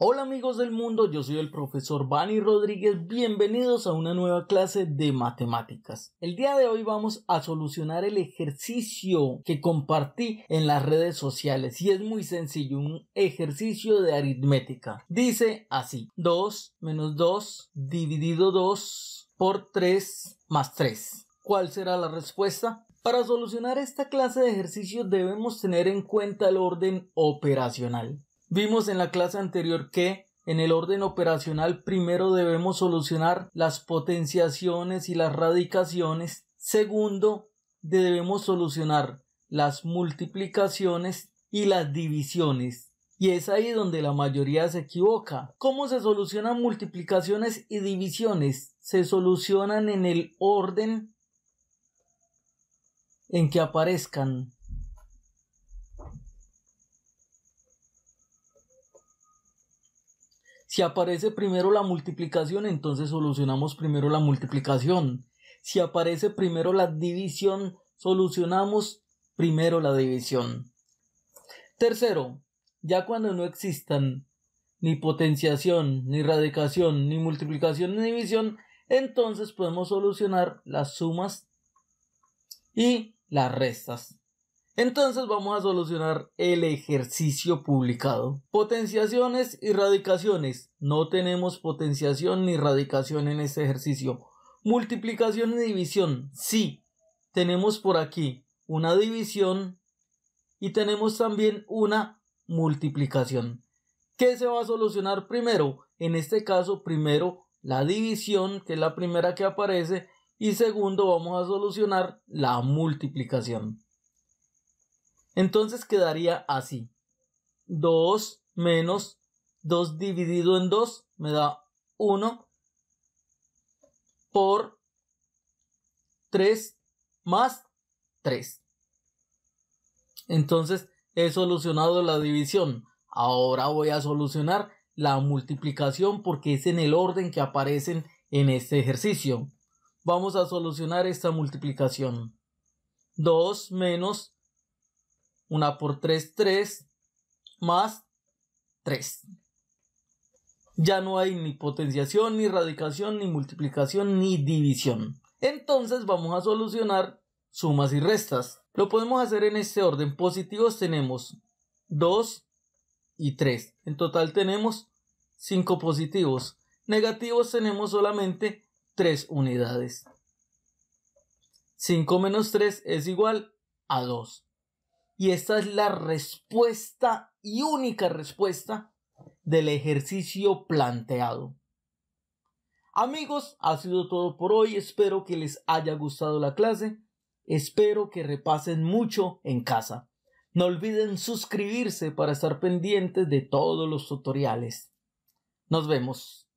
Hola amigos del mundo, yo soy el profesor Bani Rodríguez, bienvenidos a una nueva clase de matemáticas. El día de hoy vamos a solucionar el ejercicio que compartí en las redes sociales y es muy sencillo, un ejercicio de aritmética. Dice así, 2 menos 2 dividido 2 por 3 más 3. ¿Cuál será la respuesta? Para solucionar esta clase de ejercicios debemos tener en cuenta el orden operacional. Vimos en la clase anterior que en el orden operacional primero debemos solucionar las potenciaciones y las radicaciones. Segundo, debemos solucionar las multiplicaciones y las divisiones. Y es ahí donde la mayoría se equivoca. ¿Cómo se solucionan multiplicaciones y divisiones? Se solucionan en el orden en que aparezcan. Si aparece primero la multiplicación, entonces solucionamos primero la multiplicación. Si aparece primero la división, solucionamos primero la división. Tercero, ya cuando no existan ni potenciación, ni radicación, ni multiplicación, ni división, entonces podemos solucionar las sumas y las restas. Entonces vamos a solucionar el ejercicio publicado. Potenciaciones y radicaciones. No tenemos potenciación ni radicación en este ejercicio. Multiplicación y división. Sí, tenemos por aquí una división y tenemos también una multiplicación. ¿Qué se va a solucionar primero? En este caso, primero la división, que es la primera que aparece, y segundo vamos a solucionar la multiplicación. Entonces quedaría así. 2 menos 2 dividido en 2 me da 1 por 3 más 3. Entonces he solucionado la división. Ahora voy a solucionar la multiplicación porque es en el orden que aparecen en este ejercicio. Vamos a solucionar esta multiplicación. 2 menos 1 por 3, 3, más 3. Ya no hay ni potenciación, ni radicación, ni multiplicación, ni división. Entonces vamos a solucionar sumas y restas. Lo podemos hacer en este orden. Positivos tenemos 2 y 3. En total tenemos 5 positivos. Negativos tenemos solamente 3 unidades. 5 menos 3 es igual a 2. Y esta es la respuesta y única respuesta del ejercicio planteado. Amigos, ha sido todo por hoy. Espero que les haya gustado la clase. Espero que repasen mucho en casa. No olviden suscribirse para estar pendientes de todos los tutoriales. Nos vemos.